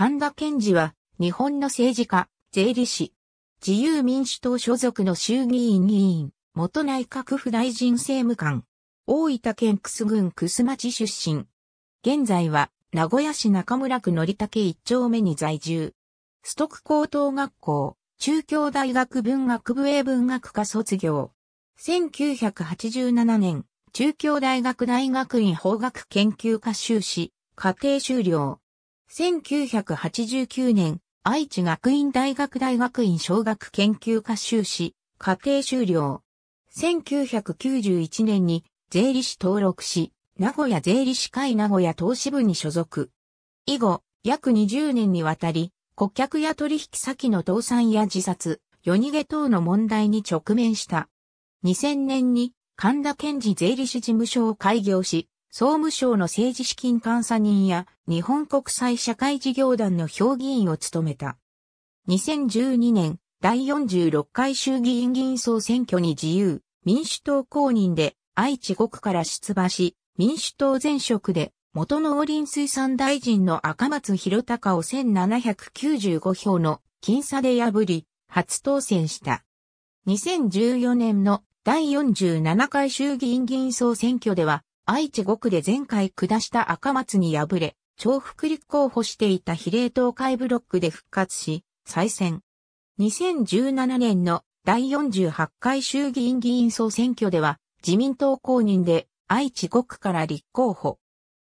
神田健治は、日本の政治家、税理士、自由民主党所属の衆議院議員、元内閣府大臣政務官、大分県楠郡楠町出身。現在は、名古屋市中村区則武一丁目に在住。ストク高等学校、中京大学文学部英文学科卒業。1987年、中京大学大学院法学研究科修士、家庭修了。1989年、愛知学院大学大学院小学研究科修士、家庭修了。1991年に税理士登録し、名古屋税理士会名古屋投資部に所属。以後、約20年にわたり、顧客や取引先の倒産や自殺、夜逃げ等の問題に直面した。2000年に神田健治税理士事務所を開業し、総務省の政治資金監査人や日本国際社会事業団の評議員を務めた。2012年第46回衆議院議員総選挙に自由、民主党公認で愛知5区から出馬し、民主党前職で元農林水産大臣の赤松博隆を1795票の僅差で破り、初当選した。2014年の第47回衆議院議員総選挙では、愛知5区で前回下した赤松に敗れ、重複立候補していた比例東海ブロックで復活し、再選。2017年の第48回衆議院議員総選挙では、自民党公認で愛知5区から立候補。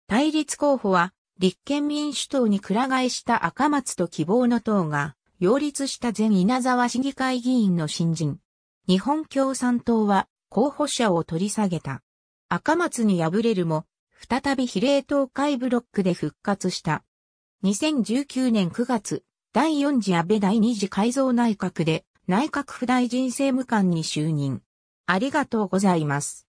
対立候補は、立憲民主党に倉返替えした赤松と希望の党が、擁立した前稲沢市議会議員の新人。日本共産党は候補者を取り下げた。赤松に敗れるも、再び比例東海ブロックで復活した。2019年9月、第4次安倍第2次改造内閣で内閣府大臣政務官に就任。ありがとうございます。